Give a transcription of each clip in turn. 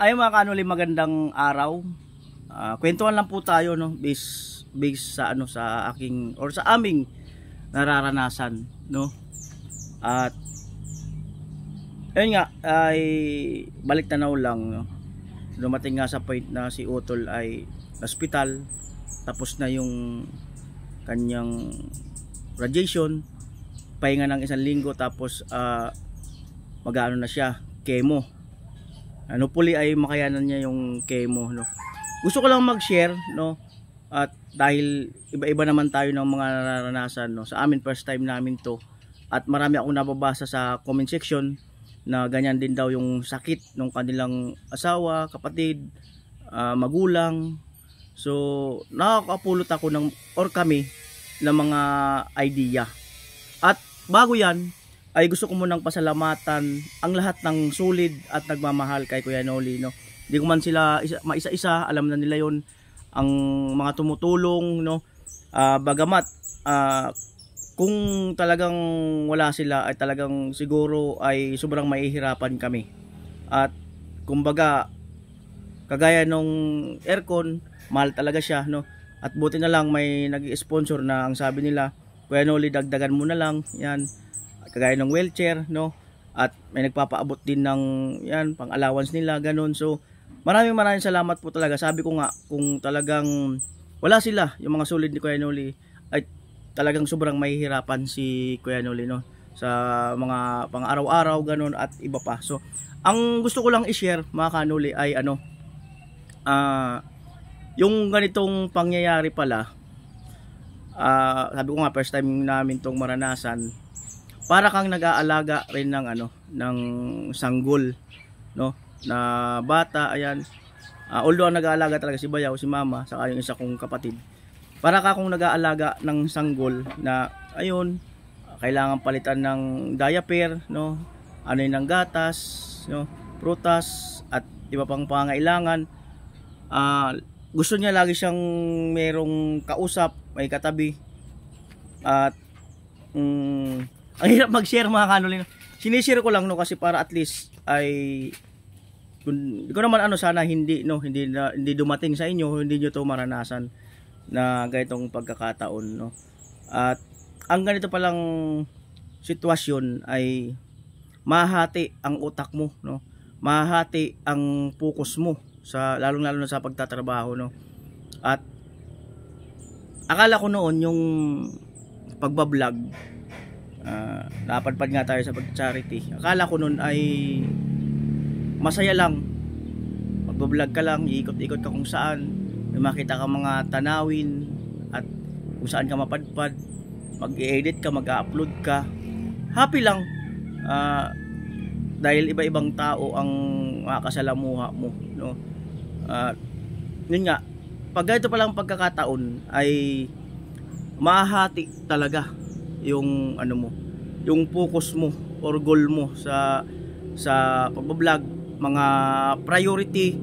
Ay mga kanuli magandang araw. Uh, kwentuhan lang po tayo no based, based sa ano sa aking or sa aming nararanasan no. At ayun nga ay balik tanaw lang no. Dumating nga sa point na si Utol ay hospital tapos na yung kanyang radiation pahinga ng isang linggo tapos uh, ah, mag-ano na siya chemo ano puli ay makayanan niya yung chemo no gusto ko lang mag-share no at dahil iba-iba naman tayo ng mga naranasan no sa amin first time namin to at marami akong nababasa sa comment section na ganyan din daw yung sakit ng kanilang asawa, kapatid, uh, magulang. So, nakakapulot ako ng or kami ng mga idea. At bago 'yan, ay gusto ko munang pasalamatan ang lahat ng solid at nagmamahal kay Kuya Noli no. Hindi ko man sila isa, maisa-isa, alam na nila 'yon ang mga tumutulong no. Uh, bagamat uh, kung talagang wala sila ay talagang siguro ay sobrang maihirapan kami. At kumbaga kagaya nung aircon, mahal talaga siya no. At buti na lang may nag-sponsor na ang sabi nila, Kuya Noli dagdagan mo na lang 'yan kagaya ng wheelchair no at may nagpapaabot din ng yan pang allowance nila ganun so maraming maraming salamat po talaga sabi ko nga kung talagang wala sila yung mga solid ni Kuya Noli ay talagang sobrang mahihirapan si Kuya Noli no sa mga pang araw-araw ganun at iba pa so ang gusto ko lang i-share mga kanuli ay ano uh, yung ganitong pangyayari pala uh, sabi ko nga first time namin tong maranasan para kang nag-aalaga rin ng ano ng sanggol no na bata ayan uh, although ang nag-aalaga talaga si Bayaw si Mama saka yung isa kong kapatid para ka kung nag-aalaga ng sanggol na ayun kailangan palitan ng diaper no ano yung ng gatas no prutas at iba pang pangangailangan uh, gusto niya lagi siyang merong kausap may katabi at um, ang hirap mag-share mga kanolin. Sinishare ko lang no kasi para at least ay kung, ko naman ano sana hindi no hindi na, hindi dumating sa inyo, hindi niyo to maranasan na ganitong pagkakataon no. At ang ganito palang sitwasyon ay mahati ang utak mo no. Mahati ang focus mo sa lalong-lalo na sa pagtatrabaho no. At akala ko noon yung pagbablog dapat ah, napadpad nga tayo sa pag-charity akala ko nun ay masaya lang magbablog ka lang iikot-ikot ka kung saan may makita ka mga tanawin at kung saan ka mapadpad mag-edit ka, mag-upload ka happy lang uh, dahil iba-ibang tao ang makasalamuha mo no? uh, yun nga pag ganito palang pagkakataon ay mahati talaga yung ano mo, yung focus mo or goal mo sa sa pagbablog, mga priority.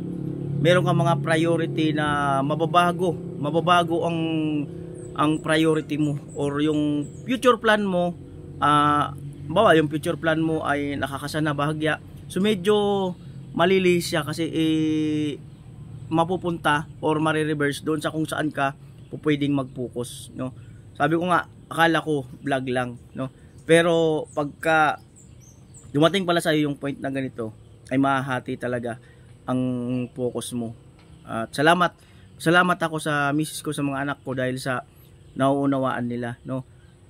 Meron kang mga priority na mababago, mababago ang ang priority mo or yung future plan mo uh, ah, bawa yung future plan mo ay nakakasana bahagya so medyo malilis siya kasi eh, mapupunta or marireverse doon sa kung saan ka pupwedeng mag-focus no? sabi ko nga akala ko vlog lang, no? Pero pagka dumating pala sa yung point na ganito, ay mahahati talaga ang focus mo. At salamat, salamat ako sa misis ko sa mga anak ko dahil sa nauunawaan nila, no?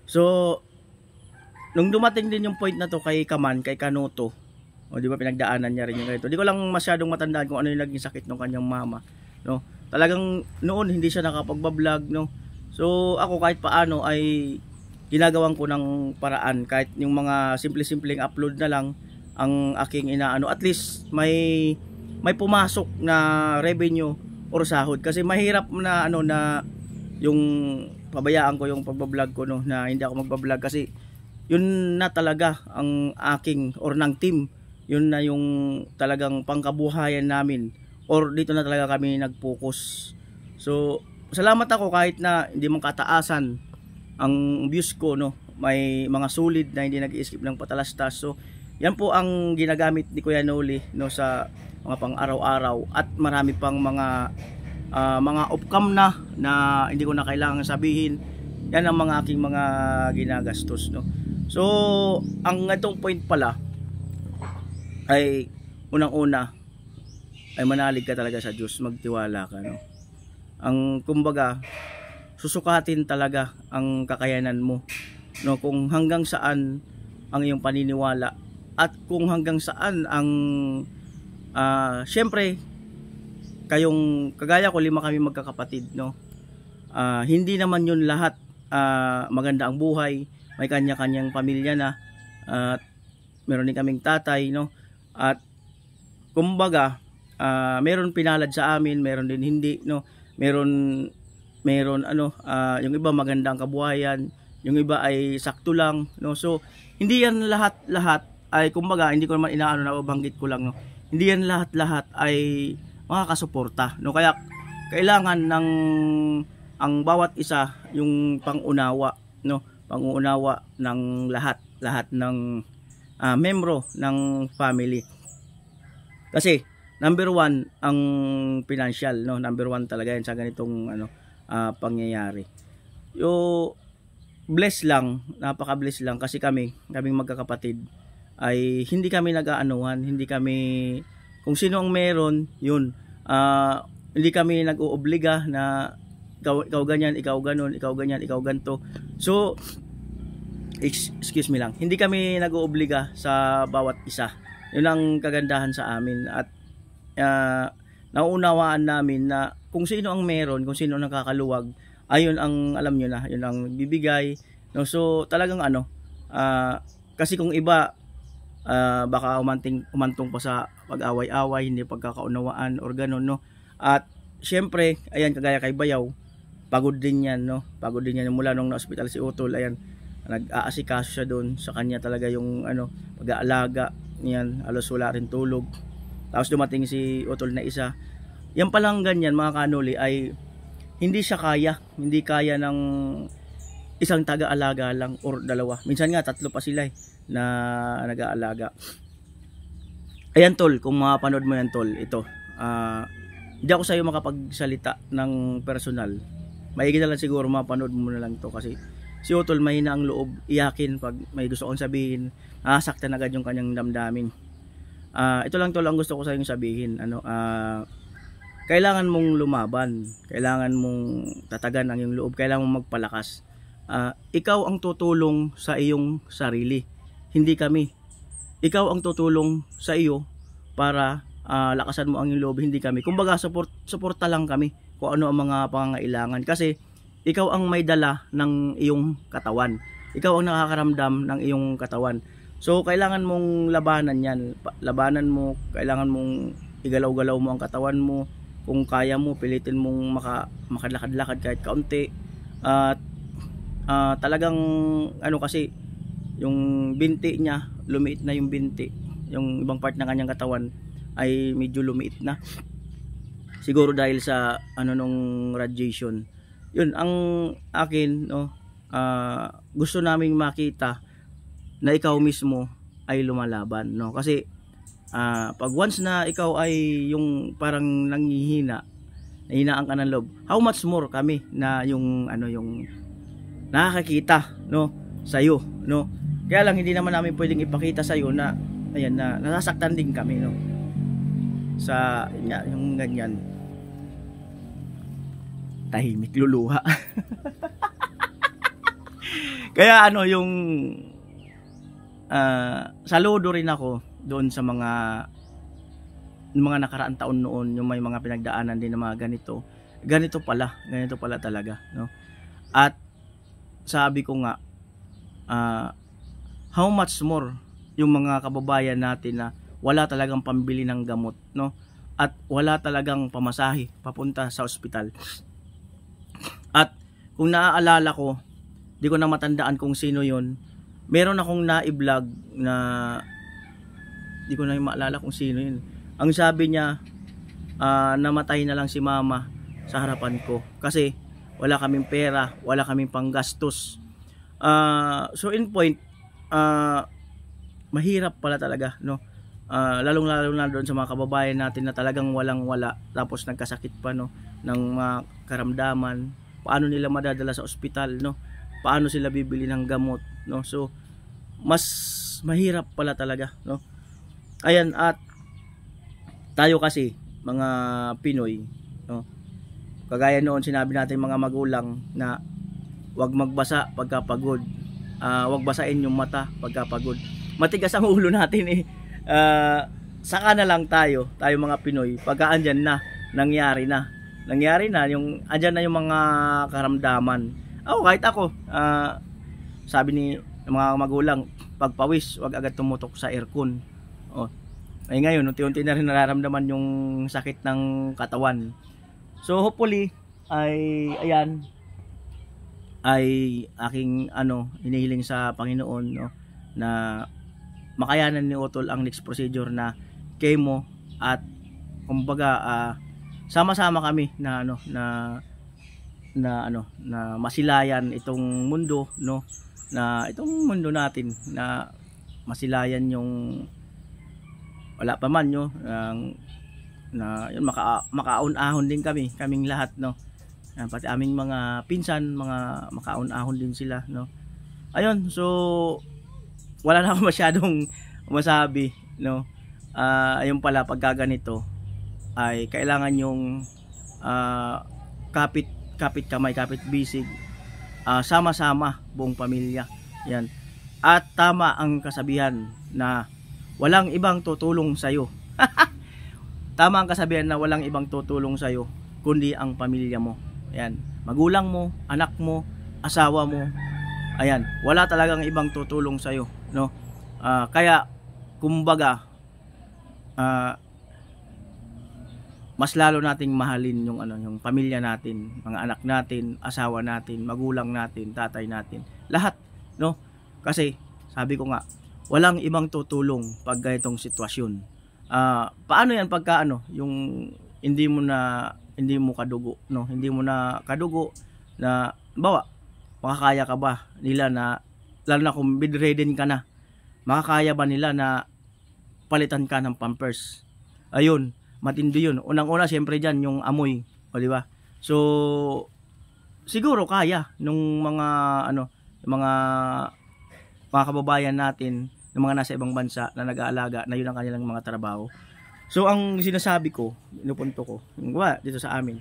So nung dumating din yung point na to kay Kaman, kay Kanuto, o di ba pinagdaanan niya rin yung ganito. Di ko lang masyadong matandaan kung ano yung naging sakit ng kanyang mama, no? Talagang noon hindi siya nakapagba-vlog, no? So ako kahit paano ay ginagawan ko ng paraan kahit yung mga simple-simpleng upload na lang ang aking inaano at least may may pumasok na revenue or sahod kasi mahirap na ano na yung pabayaan ko yung pagba-vlog ko no na hindi ako magba-vlog kasi yun na talaga ang aking or ng team yun na yung talagang pangkabuhayan namin or dito na talaga kami nag-focus so salamat ako kahit na hindi man kataasan ang views ko no may mga solid na hindi nag-skip ng patalastas so yan po ang ginagamit ni Kuya Noli no sa mga pang araw-araw at marami pang mga uh, mga upcom na na hindi ko na kailangan sabihin yan ang mga aking mga ginagastos no so ang itong point pala ay unang-una ay manalig ka talaga sa Diyos magtiwala ka no ang kumbaga susukatin talaga ang kakayanan mo no kung hanggang saan ang iyong paniniwala at kung hanggang saan ang uh, ah, syempre kayong kagaya ko lima kami magkakapatid no uh, hindi naman yun lahat uh, maganda ang buhay may kanya-kanyang pamilya na at uh, meron din kaming tatay no at kumbaga uh, meron pinalad sa amin meron din hindi no meron meron ano uh, yung iba maganda ang kabuhayan yung iba ay sakto lang no so hindi yan lahat lahat ay kumbaga hindi ko naman inaano na banggit ko lang no hindi yan lahat lahat ay makakasuporta no kaya kailangan ng ang bawat isa yung pangunawa no pangunawa ng lahat lahat ng uh, membro ng family kasi number one ang financial no number one talaga yan sa ganitong ano uh, pangyayari yo bless lang napaka bless lang kasi kami kaming magkakapatid ay hindi kami nag-aanuhan hindi kami kung sino ang meron yun uh, hindi kami nag uobliga na ikaw, ikaw ganyan ikaw ganun ikaw ganyan ikaw ganto so excuse me lang hindi kami nag uobliga sa bawat isa yun ang kagandahan sa amin at uh, ah, naunawaan namin na kung sino ang meron, kung sino ang nakakaluwag, ayun ang alam nyo na, yun ang bibigay. No? So talagang ano, uh, kasi kung iba, uh, baka umanting, umantong pa sa pag-away-away, hindi pagkakaunawaan or ganun. No? At syempre, ayan kagaya kay Bayaw, pagod din yan. No? Pagod din yan mula nung na-hospital si Utol, ayan, nag-aasikaso siya doon sa kanya talaga yung ano, pag-aalaga, niyan, alos wala rin tulog tapos dumating si Utol na isa. Yan palang ganyan mga kanuli ay hindi siya kaya. Hindi kaya ng isang taga-alaga lang or dalawa. Minsan nga tatlo pa sila eh, na nag-aalaga. Ayan tol, kung mapanood mo yan tol, ito. Uh, hindi ako sa'yo makapagsalita ng personal. Maigi na lang siguro mapanood mo na lang to kasi si Otol mahina ang loob iyakin pag may gusto kong sabihin. Nasaktan ah, agad yung kanyang damdamin uh, ito lang to lang gusto ko sa inyo sabihin ano uh, kailangan mong lumaban kailangan mong tatagan ang iyong loob kailangan mong magpalakas uh, ikaw ang tutulong sa iyong sarili hindi kami ikaw ang tutulong sa iyo para uh, lakasan mo ang iyong loob hindi kami kumbaga support suporta lang kami kung ano ang mga pangangailangan kasi ikaw ang may dala ng iyong katawan ikaw ang nakakaramdam ng iyong katawan So kailangan mong labanan 'yan. Labanan mo, kailangan mong igalaw-galaw mo ang katawan mo. Kung kaya mo, pilitin mong maka makalakad-lakad kahit kaunti. At uh, uh, talagang ano kasi yung binti niya, lumiit na yung binti. Yung ibang part ng kanyang katawan ay medyo lumiit na. Siguro dahil sa ano nung radiation. 'Yun ang akin, no. Uh, gusto naming makita na ikaw mismo ay lumalaban no kasi uh, pag once na ikaw ay yung parang nanghihina nahinaan ang kanang loob how much more kami na yung ano yung nakakakita no sa iyo no kaya lang hindi naman namin pwedeng ipakita sa iyo na ayan na nasasaktan din kami no sa ya, yung ganyan tahimik luluha kaya ano yung uh, saludo rin ako doon sa mga mga nakaraang taon noon yung may mga pinagdaanan din ng mga ganito ganito pala ganito pala talaga no at sabi ko nga uh, how much more yung mga kababayan natin na wala talagang pambili ng gamot no at wala talagang pamasahi papunta sa ospital at kung naaalala ko di ko na matandaan kung sino yon meron akong na-vlog na di ko na maalala kung sino yun. Ang sabi niya, uh, namatay na lang si mama sa harapan ko. Kasi wala kaming pera, wala kaming panggastos. Uh, so in point, uh, mahirap pala talaga. No? Uh, lalong lalo na doon sa mga kababayan natin na talagang walang wala tapos nagkasakit pa no ng mga karamdaman paano nila madadala sa ospital no paano sila bibili ng gamot no so mas mahirap pala talaga no ayan at tayo kasi mga Pinoy no kagaya noon sinabi natin mga magulang na wag magbasa pagkapagod uh, ah, wag basain yung mata pagkapagod matigas ang ulo natin eh uh, saka na lang tayo tayo mga Pinoy pagka andyan na nangyari na nangyari na yung andyan na yung mga karamdaman oh, kahit ako, uh, sabi ni mga magulang, pagpawis, wag agad tumutok sa aircon. Oh. Ay eh, ngayon, unti-unti na rin nararamdaman yung sakit ng katawan. So hopefully ay ayan ay aking ano inihiling sa Panginoon no na makayanan ni Otol ang next procedure na chemo at kumbaga uh, sama-sama kami na ano na na ano na masilayan itong mundo no na itong mundo natin na masilayan yung wala pa man nyo ang na yun maka makaon-ahon din kami kaming lahat no uh, pati aming mga pinsan mga makaon-ahon din sila no ayun so wala na ako masyadong masabi no uh, ayun pala pagkaganito ay kailangan yung uh, kapit kapit kamay, kapit bisig, uh, sama-sama buong pamilya. Yan. At tama ang kasabihan na walang ibang tutulong sa iyo. tama ang kasabihan na walang ibang tutulong sa iyo kundi ang pamilya mo. Yan. magulang mo, anak mo, asawa mo. Ayan, wala talagang ibang tutulong sa iyo, no? Uh, kaya kumbaga uh, mas lalo nating mahalin yung ano yung pamilya natin, mga anak natin, asawa natin, magulang natin, tatay natin, lahat, no? Kasi sabi ko nga, walang ibang tutulong pag ganitong sitwasyon. Uh, paano yan pagka ano, yung hindi mo na hindi mo kadugo, no? Hindi mo na kadugo na bawa makakaya ka ba nila na lalo na kung bedridden ka na, makakaya ba nila na palitan ka ng pampers? Ayun, matindi yun. Unang-una, siyempre dyan, yung amoy. O, di ba? So, siguro kaya nung mga, ano, mga, mga kababayan natin, ng mga nasa ibang bansa na nag-aalaga, na yun ang kanilang mga trabaho. So, ang sinasabi ko, inupunto ko, wala, dito sa amin,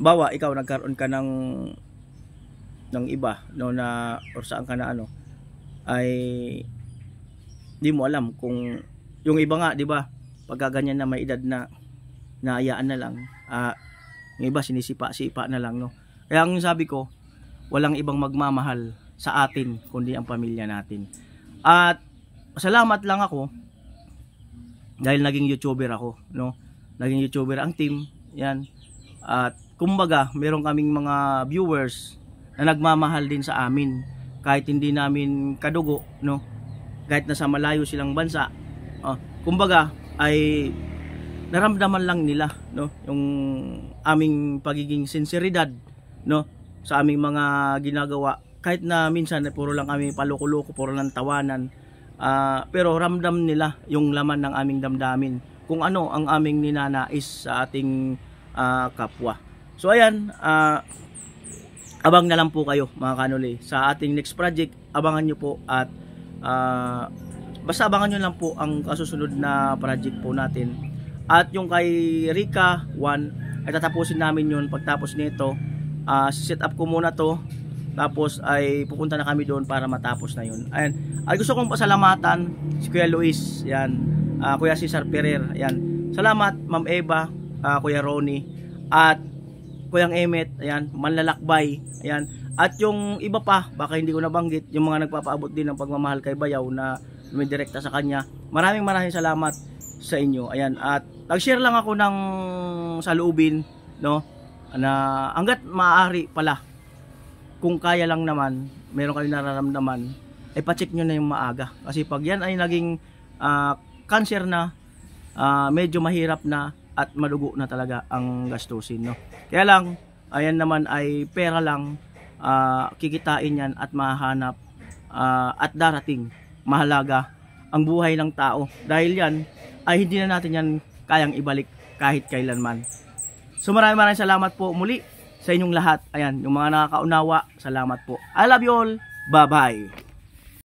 bawa, ikaw, nagkaroon ka ng, ng iba, no, na, or saan ka na, ano, ay, di mo alam kung, yung iba nga, di ba, pagkaganyan na may edad na naayaan na lang uh, yung iba sinisipa-sipa na lang no kaya ang sabi ko walang ibang magmamahal sa atin kundi ang pamilya natin at salamat lang ako dahil naging youtuber ako no naging youtuber ang team yan at kumbaga meron kaming mga viewers na nagmamahal din sa amin kahit hindi namin kadugo no kahit nasa malayo silang bansa uh, kumbaga ay naramdaman lang nila no yung aming pagiging sinseridad no sa aming mga ginagawa kahit na minsan eh, puro lang kami paloko-loko puro lang tawanan uh, pero ramdam nila yung laman ng aming damdamin kung ano ang aming ninanais sa ating uh, kapwa so ayan uh, abang na lang po kayo mga kanuli sa ating next project abangan nyo po at uh, basta abangan nyo lang po ang kasusunod na project po natin at yung kay Rika 1 ay tatapusin namin yun pagtapos nito. Uh, set up ko muna to tapos ay pupunta na kami doon para matapos na yun. Ayan. At gusto kong pasalamatan si Kuya Luis, yan, uh, ah, Kuya Cesar Perer, yan. Salamat Ma'am Eva, uh, Kuya Ronnie, at Kuyang Emmet, ayan, manlalakbay, ayan. At yung iba pa, baka hindi ko nabanggit, yung mga nagpapaabot din ng pagmamahal kay Bayaw na direkta sa kanya. Maraming maraming salamat sa inyo. Ayan, at nag-share lang ako ng saloobin, no? Na hanggat maaari pala kung kaya lang naman, meron kayong nararamdaman, ay eh, pa-check niyo na yung maaga. Kasi pag yan ay naging uh, cancer na, uh, medyo mahirap na at madugo na talaga ang gastusin, no? Kaya lang, ayan naman ay pera lang uh, kikitain yan at mahanap uh, at darating mahalaga ang buhay ng tao dahil yan ay hindi na natin yan kayang ibalik kahit kailanman. So maraming maraming salamat po muli sa inyong lahat. Ayan, yung mga nakakaunawa, salamat po. I love you all. Bye-bye.